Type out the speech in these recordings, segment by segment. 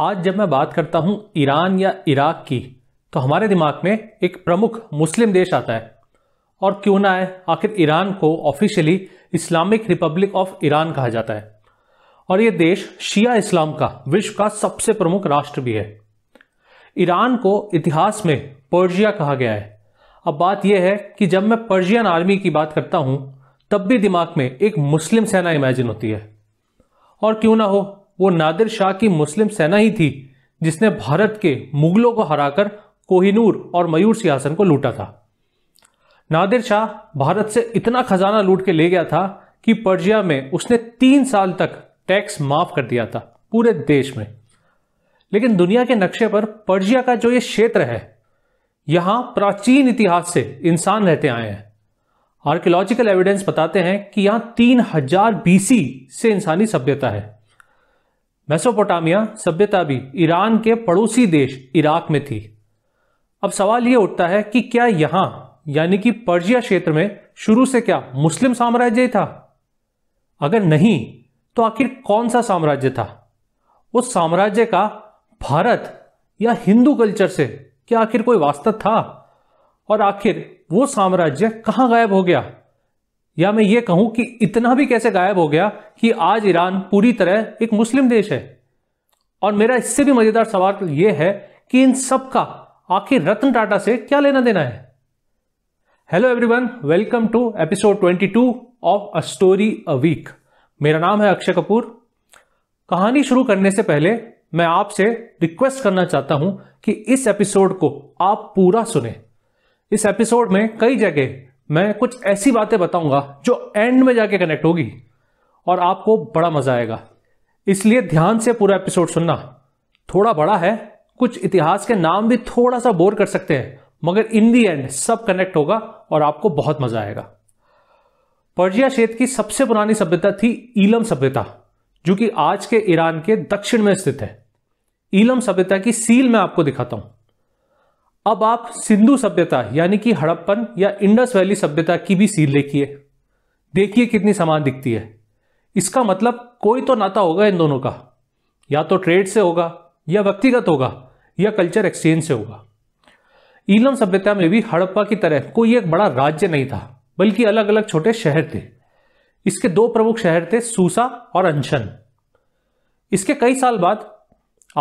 आज जब मैं बात करता हूं ईरान या इराक की तो हमारे दिमाग में एक प्रमुख मुस्लिम देश आता है और क्यों ना है आखिर ईरान को officially Islamic Republic of Iran कहा जाता है और यह देश शिया इस्लाम का विश्व का सबसे प्रमुख राष्ट्र भी है ईरान को इतिहास में पर्जिया कहा गया है अब बात यह है कि जब मैं पर्जियन आर्मी की बात करता हूं तब भी दिमाग में एक मुस्लिम सेना इमेजिन होती है और क्यों ना हो वो नादिर शाह की मुस्लिम सेना ही थी जिसने भारत के मुगलों को हराकर कोहिनूर और मयूर सिंहासन को लूटा था नादिर शाह भारत से इतना खजाना लूट के ले गया था कि पर्जिया में उसने तीन साल तक टैक्स माफ कर दिया था पूरे देश में लेकिन दुनिया के नक्शे पर पर्जिया का जो ये क्षेत्र है यहां प्राचीन इतिहास से इंसान रहते आए हैं आर्कियोलॉजिकल एविडेंस बताते हैं कि यहाँ तीन हजार बीसी से इंसानी सभ्यता है मेसोपोटामिया सभ्यता भी ईरान के पड़ोसी देश इराक में थी अब सवाल यह उठता है कि क्या यहां यानी कि पर्जिया क्षेत्र में शुरू से क्या मुस्लिम साम्राज्य ही था अगर नहीं तो आखिर कौन सा साम्राज्य था उस साम्राज्य का भारत या हिंदू कल्चर से क्या आखिर कोई वास्ता था और आखिर वो साम्राज्य कहाँ गायब हो गया या मैं ये कहूं कि इतना भी कैसे गायब हो गया कि आज ईरान पूरी तरह एक मुस्लिम देश है और मेरा इससे भी मजेदार सवाल यह है कि इन सब का आखिर रतन टाटा से क्या लेना देना है hello everyone welcome to episode 22 of a story a week मेरा नाम है अक्षय कपूर कहानी शुरू करने से पहले मैं आपसे रिक्वेस्ट करना चाहता हूं कि इस एपिसोड को आप पूरा सुने इस एपिसोड में कई जगह मैं कुछ ऐसी बातें बताऊंगा जो एंड में जाके कनेक्ट होगी और आपको बड़ा मज़ा आएगा इसलिए ध्यान से पूरा एपिसोड सुनना थोड़ा बड़ा है कुछ इतिहास के नाम भी थोड़ा सा बोर कर सकते हैं मगर इन दी एंड सब कनेक्ट होगा और आपको बहुत मज़ा आएगा पर्जिया क्षेत्र की सबसे पुरानी सभ्यता थी ईलम सभ्यता जो कि आज के ईरान के दक्षिण में स्थित है ईलम सभ्यता की सील मैं आपको दिखाता हूं अब आप सिंधु सभ्यता यानी कि हड़प्पन या इंडस वैली सभ्यता की भी सील देखिए देखिए कितनी समान दिखती है इसका मतलब कोई तो नाता होगा इन दोनों का या तो ट्रेड से होगा या व्यक्तिगत होगा या कल्चर एक्सचेंज से होगा ईलम सभ्यता में भी हड़प्पा की तरह कोई एक बड़ा राज्य नहीं था बल्कि अलग अलग छोटे शहर थे इसके दो प्रमुख शहर थे सूसा और अनशन इसके कई साल बाद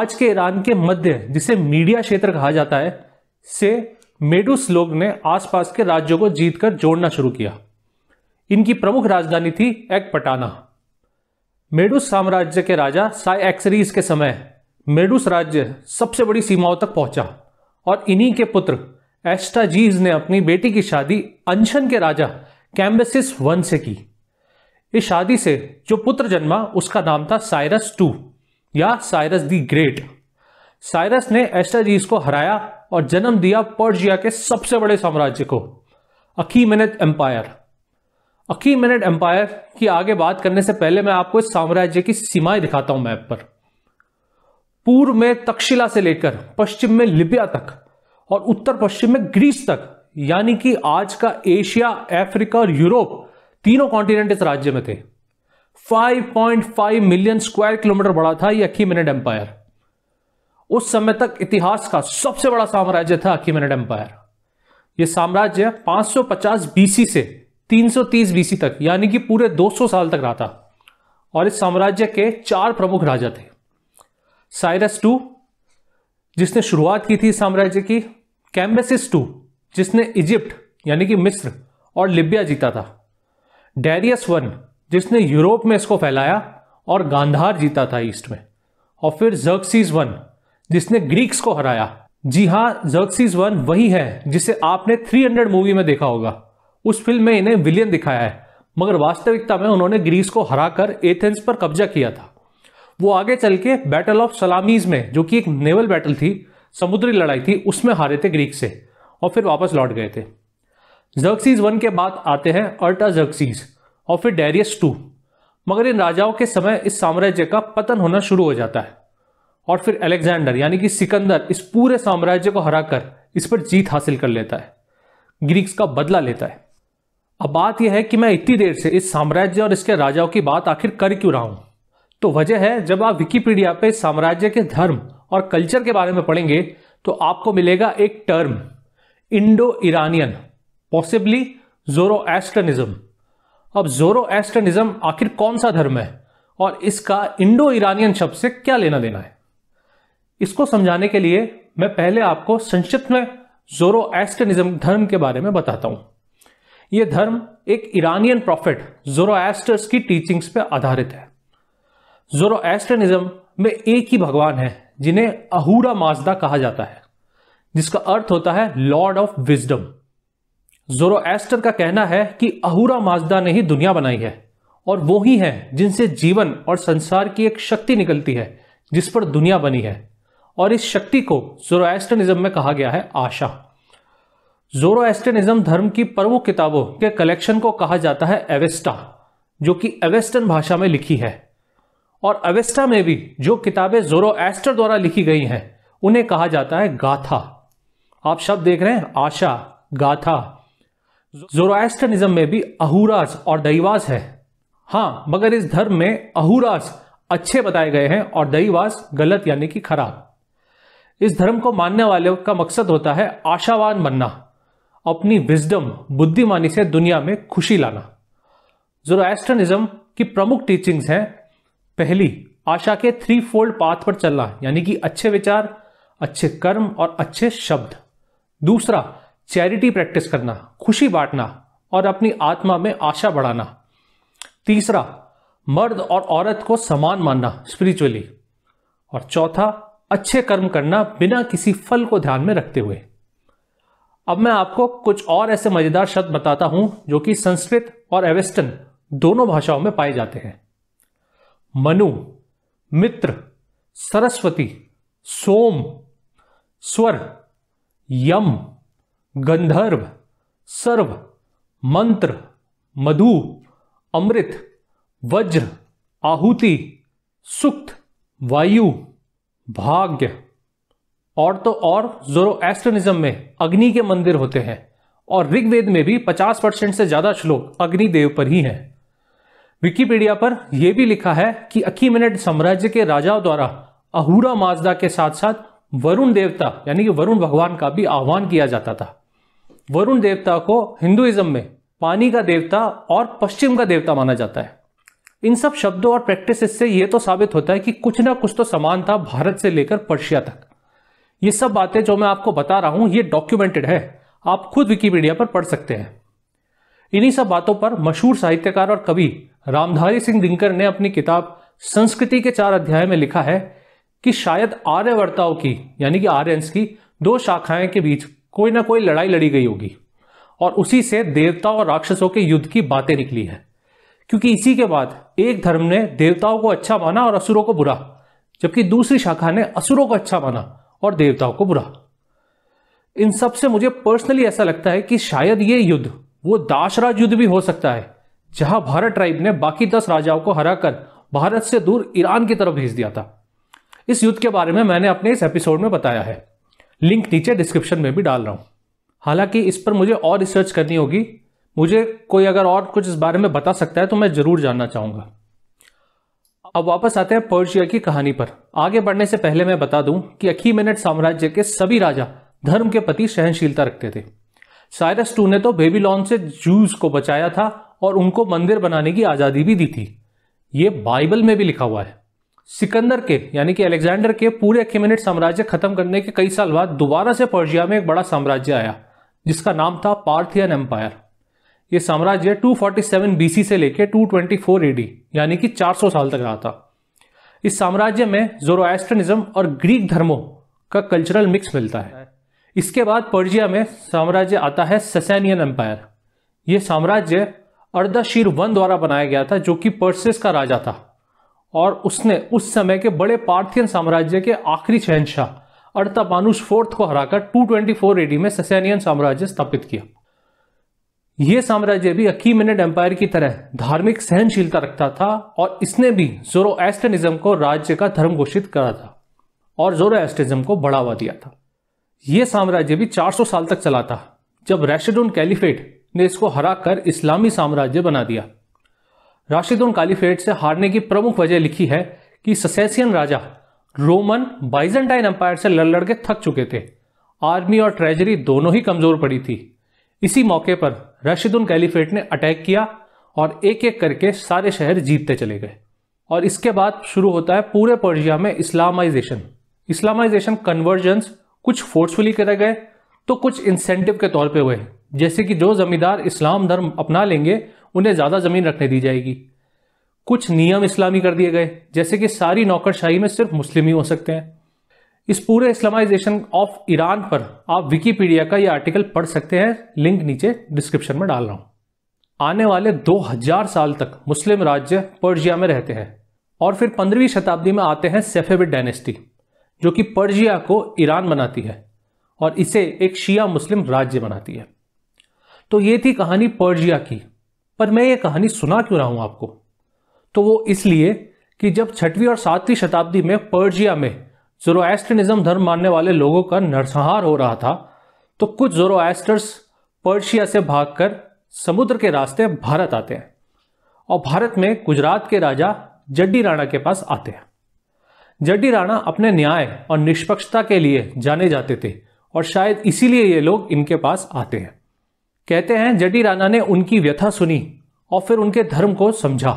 आज के ईरान के मध्य जिसे मीडिया क्षेत्र कहा जाता है से मेडुस लोग ने आसपास के राज्यों को जीतकर जोड़ना शुरू किया इनकी प्रमुख राजधानी थी पटाना मेडुस साम्राज्य के राजा एक्सरीज के समय मेडुस राज्य सबसे बड़ी सीमाओं तक पहुंचा और इन्हीं के पुत्र एस्टाजीज ने अपनी बेटी की शादी अंशन के राजा कैम्बेसिस वन से की इस शादी से जो पुत्र जन्मा उसका नाम था साइरस टू या साइरस दी ग्रेट साइरस ने एस्टाजीज को हराया और जन्म दिया पर्जिया के सबसे बड़े साम्राज्य को अखी मिनट एम्पायर मिनट एम्पायर की आगे बात करने से पहले मैं आपको इस साम्राज्य की सीमाएं दिखाता हूं मैप पर पूर्व में तक्षशिला से लेकर पश्चिम में लिबिया तक और उत्तर पश्चिम में ग्रीस तक यानी कि आज का एशिया अफ्रीका और यूरोप तीनों कॉन्टिनेंट इस राज्य में थे 5.5 मिलियन स्क्वायर किलोमीटर बड़ा था यह अखी मिनट एम्पायर उस समय तक इतिहास का सबसे बड़ा साम्राज्य था अकीमेनेड एम्पायर यह साम्राज्य 550 बीसी से 330 बीसी तक यानी कि पूरे 200 साल तक रहा था और इस साम्राज्य के चार प्रमुख राजा थे साइरस टू जिसने शुरुआत की थी साम्राज्य की कैम्बेसिस टू जिसने इजिप्ट यानी कि मिस्र और लिबिया जीता था डेरियस वन जिसने यूरोप में इसको फैलाया और गांधार जीता था ईस्ट में और फिर जर्क्सीज वन जिसने ग्रीक्स को हराया जी हाँ जर्सीज वन वही है जिसे आपने 300 मूवी में देखा होगा उस फिल्म में इन्हें विलियन दिखाया है मगर वास्तविकता में उन्होंने ग्रीस को हराकर एथेंस पर कब्जा किया था वो आगे चल के बैटल ऑफ सलामीज में जो कि एक नेवल बैटल थी समुद्री लड़ाई थी उसमें हारे थे ग्रीक से और फिर वापस लौट गए थे जर्सीज वन के बाद आते हैं अल्टा जर्सीज और फिर डेरियस टू मगर इन राजाओं के समय इस साम्राज्य का पतन होना शुरू हो जाता है और फिर अलेक्जेंडर यानी कि सिकंदर इस पूरे साम्राज्य को हराकर इस पर जीत हासिल कर लेता है ग्रीक्स का बदला लेता है अब बात यह है कि मैं इतनी देर से इस साम्राज्य और इसके राजाओं की बात आखिर कर क्यों रहा हूं तो वजह है जब आप विकीपीडिया पे साम्राज्य के धर्म और कल्चर के बारे में पढ़ेंगे तो आपको मिलेगा एक टर्म इंडो ईरानियन पॉसिबली जोरो अब जोरो आखिर कौन सा धर्म है और इसका इंडो ईरानियन शब्द से क्या लेना देना है इसको समझाने के लिए मैं पहले आपको संक्षिप्त में जोरो एस्टनिज्म धर्म के बारे में बताता हूं यह धर्म एक ईरानियन प्रॉफिट जोरो एस्टर्स की टीचिंग्स पर आधारित है जोरो एस्टनिज्म में एक ही भगवान है जिन्हें अहूरा माजदा कहा जाता है जिसका अर्थ होता है lord of wisdom Zoroaster का कहना है कि अहूरा माजदा ने ही दुनिया बनाई है और वो ही है जिनसे जीवन और संसार की एक शक्ति निकलती है जिस पर दुनिया बनी है और इस शक्ति को जोरोस्टनिज्म में कहा गया है आशा जोरोस्टनिज्म धर्म की प्रमुख किताबों के कलेक्शन को कहा जाता है एवेस्टा जो कि एवेस्टन भाषा में लिखी है और अवेस्टा में भी जो किताबें जोरो द्वारा लिखी गई हैं उन्हें कहा जाता है गाथा आप शब्द देख रहे हैं आशा गाथा जोरोस्टनिज्म में भी अहुराज और दईवास है हाँ मगर इस धर्म में अहुराज अच्छे बताए गए हैं और दईवास गलत यानी कि खराब इस धर्म को मानने वाले का मकसद होता है आशावान बनना अपनी विजडम बुद्धिमानी से दुनिया में खुशी लाना जोरोस्ट्रनिज्म की प्रमुख टीचिंग्स हैं पहली आशा के थ्री फोल्ड पाथ पर चलना यानी कि अच्छे विचार अच्छे कर्म और अच्छे शब्द दूसरा चैरिटी प्रैक्टिस करना खुशी बांटना और अपनी आत्मा में आशा बढ़ाना तीसरा मर्द और औरत को समान मानना स्पिरिचुअली और चौथा अच्छे कर्म करना बिना किसी फल को ध्यान में रखते हुए अब मैं आपको कुछ और ऐसे मजेदार शब्द बताता हूं जो कि संस्कृत और एवेस्टन दोनों भाषाओं में पाए जाते हैं मनु मित्र सरस्वती सोम स्वर यम गंधर्व सर्व मंत्र मधु अमृत वज्र आहुति सुक्त वायु भाग्य और तो और जोरो एस्ट्रनिज्म में अग्नि के मंदिर होते हैं और ऋग्वेद में भी 50 परसेंट से ज्यादा श्लोक अग्निदेव पर ही हैं विकीपीडिया पर यह भी लिखा है कि मिनट साम्राज्य के राजाओं द्वारा अहूरा माजदा के साथ साथ वरुण देवता यानी कि वरुण भगवान का भी आह्वान किया जाता था वरुण देवता को हिंदुइज्म में पानी का देवता और पश्चिम का देवता माना जाता है इन सब शब्दों और प्रैक्टिस से ये तो साबित होता है कि कुछ ना कुछ तो समान था भारत से लेकर पर्शिया तक ये सब बातें जो मैं आपको बता रहा हूं ये डॉक्यूमेंटेड है आप खुद विकीपीडिया पर पढ़ सकते हैं इन्हीं सब बातों पर मशहूर साहित्यकार और कवि रामधारी सिंह दिनकर ने अपनी किताब संस्कृति के चार अध्याय में लिखा है कि शायद आर्यवर्ताओं की यानी कि आर्यंस की दो शाखाएं के बीच कोई ना कोई लड़ाई लड़ी गई होगी और उसी से देवता और राक्षसों के युद्ध की बातें निकली है क्योंकि इसी के बाद एक धर्म ने देवताओं को अच्छा माना और असुरों को बुरा जबकि दूसरी शाखा ने असुरों को अच्छा माना और देवताओं को बुरा इन सब से मुझे पर्सनली ऐसा लगता है कि शायद ये युद्ध वो दासराज युद्ध भी हो सकता है जहां भारत ट्राइब ने बाकी दस राजाओं को हराकर भारत से दूर ईरान की तरफ भेज दिया था इस युद्ध के बारे में मैंने अपने इस एपिसोड में बताया है लिंक नीचे डिस्क्रिप्शन में भी डाल रहा हूं हालांकि इस पर मुझे और रिसर्च करनी होगी मुझे कोई अगर और कुछ इस बारे में बता सकता है तो मैं ज़रूर जानना चाहूंगा अब वापस आते हैं पर्शिया की कहानी पर आगे बढ़ने से पहले मैं बता दूं कि अखी मिनट साम्राज्य के सभी राजा धर्म के प्रति सहनशीलता रखते थे साइरस टू ने तो बेबीलोन से जूस को बचाया था और उनको मंदिर बनाने की आज़ादी भी दी थी ये बाइबल में भी लिखा हुआ है सिकंदर के यानी कि अलेक्जेंडर के पूरे अखीमेनेट साम्राज्य खत्म करने के कई साल बाद दोबारा से पर्शिया में एक बड़ा साम्राज्य आया जिसका नाम था पार्थियन एम्पायर ये साम्राज्य 247 फोर्टी से लेकर 224 एडी यानी कि 400 साल तक रहा था इस साम्राज्य में जोरोस्ट्रनिज्म और ग्रीक धर्मों का कल्चरल मिक्स मिलता है इसके बाद पर्जिया में साम्राज्य आता है ससैनियन एम्पायर यह साम्राज्य अर्दाशीर वन द्वारा बनाया गया था जो कि पर्सिस का राजा था और उसने उस समय के बड़े पार्थियन साम्राज्य के आखिरी शहनशाह अर्थापानुष फोर्थ को हराकर 224 एडी में ससैनियन साम्राज्य स्थापित किया ये साम्राज्य भी मिनट एम्पायर की तरह धार्मिक सहनशीलता रखता था और इसने भी जोरो को राज्य का धर्म घोषित करा था और जोरो को बढ़ावा दिया था यह साम्राज्य भी 400 साल तक चला था जब रैशिडुन कैलिफेट ने इसको हराकर इस्लामी साम्राज्य बना दिया राशिदुन कैलिफेट से हारने की प्रमुख वजह लिखी है कि ससेसियन राजा रोमन बाइजेंटाइन एम्पायर से लड़ लड़ के थक चुके थे आर्मी और ट्रेजरी दोनों ही कमजोर पड़ी थी इसी मौके पर राशिदुल कैलिफेट ने अटैक किया और एक एक करके सारे शहर जीतते चले गए और इसके बाद शुरू होता है पूरे पर्जिया में इस्लामाइजेशन इस्लामाइजेशन कन्वर्जेंस कुछ फोर्सफुली करे गए तो कुछ इंसेंटिव के तौर पे हुए जैसे कि जो जमींदार इस्लाम धर्म अपना लेंगे उन्हें ज़्यादा ज़मीन रखने दी जाएगी कुछ नियम इस्लामी कर दिए गए जैसे कि सारी नौकरशाही में सिर्फ मुस्लिम ही हो सकते हैं इस पूरे इस्लामाइजेशन ऑफ ईरान पर आप विकीपीडिया का यह आर्टिकल पढ़ सकते हैं लिंक नीचे डिस्क्रिप्शन में डाल रहा हूं आने वाले 2000 साल तक मुस्लिम राज्य पर्जिया में रहते हैं और फिर 15वीं शताब्दी में आते हैं सेफेविड डायनेस्टी जो कि पर्जिया को ईरान बनाती है और इसे एक शिया मुस्लिम राज्य बनाती है तो ये थी कहानी पर्जिया की पर मैं ये कहानी सुना क्यों रहा हूं आपको तो वो इसलिए कि जब छठवीं और सातवीं शताब्दी में पर्जिया में जोरोस्ट्रनिज्म धर्म मानने वाले लोगों का नरसंहार हो रहा था तो कुछ जोरोस्टर्स पर्शिया से भागकर समुद्र के रास्ते भारत आते हैं और भारत में गुजरात के राजा जड्डी राणा के पास आते हैं जड्डी राणा अपने न्याय और निष्पक्षता के लिए जाने जाते थे और शायद इसीलिए ये लोग इनके पास आते हैं कहते हैं जड्डी राणा ने उनकी व्यथा सुनी और फिर उनके धर्म को समझा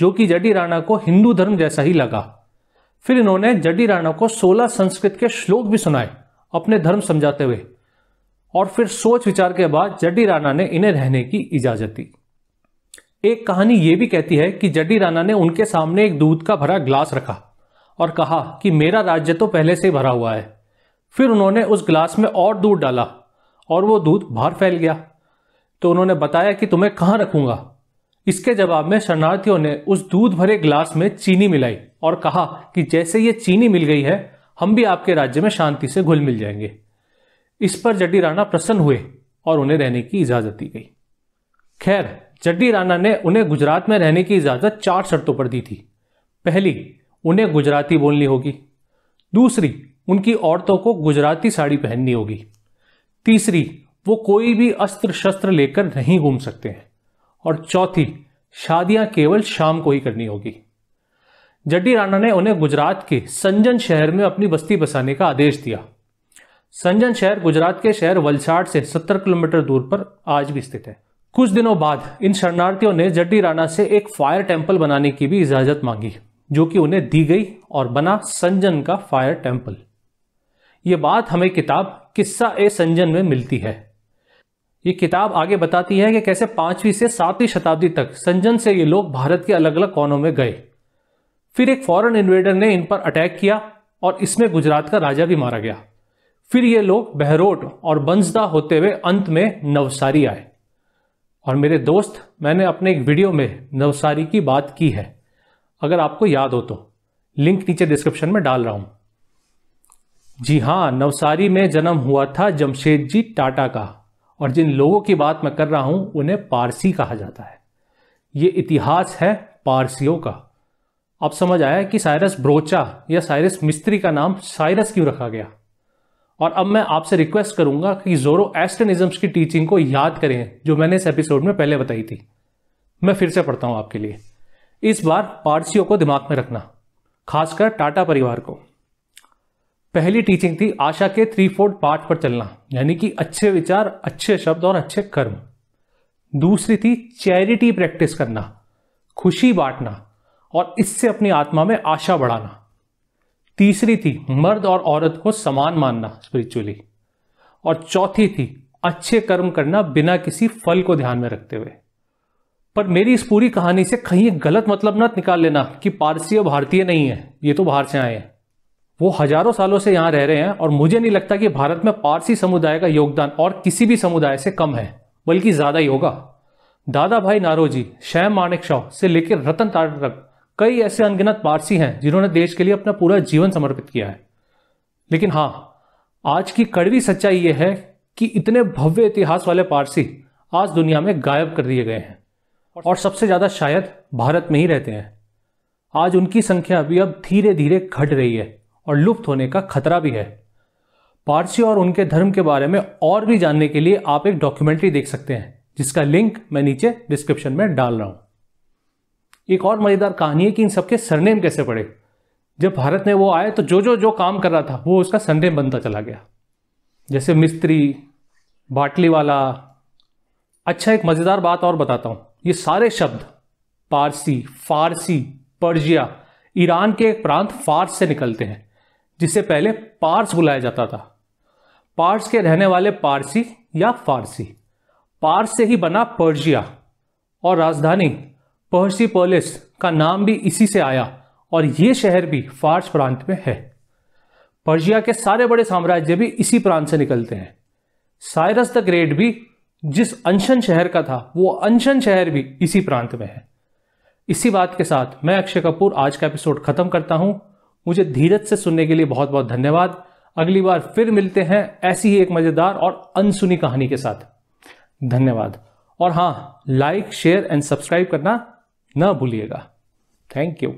जो कि जड्डी राणा को हिंदू धर्म जैसा ही लगा फिर इन्होंने जडी राणा को 16 संस्कृत के श्लोक भी सुनाए अपने धर्म समझाते हुए और फिर सोच विचार के बाद जडी राणा ने इन्हें रहने की इजाजत दी एक कहानी यह भी कहती है कि जडी राणा ने उनके सामने एक दूध का भरा ग्लास रखा और कहा कि मेरा राज्य तो पहले से ही भरा हुआ है फिर उन्होंने उस ग्लास में और दूध डाला और वो दूध बाहर फैल गया तो उन्होंने बताया कि तुम्हें कहाँ रखूंगा इसके जवाब में शरणार्थियों ने उस दूध भरे ग्लास में चीनी मिलाई और कहा कि जैसे ये चीनी मिल गई है हम भी आपके राज्य में शांति से घुल मिल जाएंगे इस पर जड्डी राणा प्रसन्न हुए और उन्हें रहने की इजाजत दी गई खैर जड्डी राणा ने उन्हें गुजरात में रहने की इजाजत चार शर्तों पर दी थी पहली उन्हें गुजराती बोलनी होगी दूसरी उनकी औरतों को गुजराती साड़ी पहननी होगी तीसरी वो कोई भी अस्त्र शस्त्र लेकर नहीं घूम सकते हैं और चौथी शादियां केवल शाम को ही करनी होगी जड्डी राणा ने उन्हें गुजरात के संजन शहर में अपनी बस्ती बसाने का आदेश दिया संजन शहर गुजरात के शहर वलसाड से 70 किलोमीटर दूर पर आज भी स्थित है कुछ दिनों बाद इन शरणार्थियों ने जड्डी राणा से एक फायर टेम्पल बनाने की भी इजाजत मांगी जो कि उन्हें दी गई और बना संजन का फायर टेम्पल ये बात हमें किताब किस्सा ए संजन में मिलती है ये किताब आगे बताती है कि कैसे पांचवीं से सातवीं शताब्दी तक संजन से ये लोग भारत के अलग अलग कोनों में गए फिर एक फॉरेन इन्वेडर ने इन पर अटैक किया और इसमें गुजरात का राजा भी मारा गया फिर ये लोग बहरोट और बंसदा होते हुए अंत में नवसारी आए और मेरे दोस्त मैंने अपने एक वीडियो में नवसारी की बात की है अगर आपको याद हो तो लिंक नीचे डिस्क्रिप्शन में डाल रहा हूं जी हां नवसारी में जन्म हुआ था जमशेद जी टाटा का और जिन लोगों की बात मैं कर रहा हूं उन्हें पारसी कहा जाता है ये इतिहास है पारसियों का अब समझ आया कि साइरस ब्रोचा या साइरस मिस्त्री का नाम साइरस क्यों रखा गया और अब मैं आपसे रिक्वेस्ट करूंगा कि जोरो एस्टनिज्म्स की टीचिंग को याद करें जो मैंने इस एपिसोड में पहले बताई थी मैं फिर से पढ़ता हूं आपके लिए इस बार पारसियों को दिमाग में रखना खासकर टाटा परिवार को पहली टीचिंग थी आशा के थ्री फोर्थ पार्ट पर चलना यानी कि अच्छे विचार अच्छे शब्द और अच्छे कर्म दूसरी थी चैरिटी प्रैक्टिस करना खुशी बांटना और इससे अपनी आत्मा में आशा बढ़ाना तीसरी थी मर्द और औरत को समान मानना स्पिरिचुअली और चौथी थी अच्छे कर्म करना बिना किसी फल को ध्यान में रखते हुए पर मेरी इस पूरी कहानी से कहीं गलत मतलब ना निकाल लेना कि पारसी और भारतीय नहीं है ये तो बाहर से आए हैं वो हजारों सालों से यहाँ रह रहे हैं और मुझे नहीं लगता कि भारत में पारसी समुदाय का योगदान और किसी भी समुदाय से कम है बल्कि ज़्यादा ही होगा दादा भाई नारोजी शैम माणिक शाह से लेकर रतन टाटा तक कई ऐसे अनगिनत पारसी हैं जिन्होंने देश के लिए अपना पूरा जीवन समर्पित किया है लेकिन हाँ आज की कड़वी सच्चाई ये है कि इतने भव्य इतिहास वाले पारसी आज दुनिया में गायब कर दिए गए हैं और सबसे ज़्यादा शायद भारत में ही रहते हैं आज उनकी संख्या भी अब धीरे धीरे घट रही है और लुप्त होने का खतरा भी है पारसी और उनके धर्म के बारे में और भी जानने के लिए आप एक डॉक्यूमेंट्री देख सकते हैं जिसका लिंक मैं नीचे डिस्क्रिप्शन में डाल रहा हूं एक और मज़ेदार कहानी है कि इन सबके सरनेम कैसे पड़े जब भारत में वो आए तो जो जो जो काम कर रहा था वो उसका सरनेम बनता चला गया जैसे मिस्त्री बाटली वाला अच्छा एक मज़ेदार बात और बताता हूं ये सारे शब्द पारसी फारसी पर्जिया ईरान के एक प्रांत फारस से निकलते हैं जिसे पहले पार्स बुलाया जाता था पार्स के रहने वाले पारसी या फारसी पार्स से ही बना पर्जिया और राजधानी पर्सी पोलिस का नाम भी इसी से आया और ये शहर भी फारस प्रांत में है पर्जिया के सारे बड़े साम्राज्य भी इसी प्रांत से निकलते हैं साइरस द ग्रेट भी जिस अनशन शहर का था वो अनशन शहर भी इसी प्रांत में है इसी बात के साथ मैं अक्षय कपूर आज का एपिसोड खत्म करता हूं मुझे धीरज से सुनने के लिए बहुत बहुत धन्यवाद अगली बार फिर मिलते हैं ऐसी ही एक मज़ेदार और अनसुनी कहानी के साथ धन्यवाद और हां लाइक शेयर एंड सब्सक्राइब करना ना भूलिएगा थैंक यू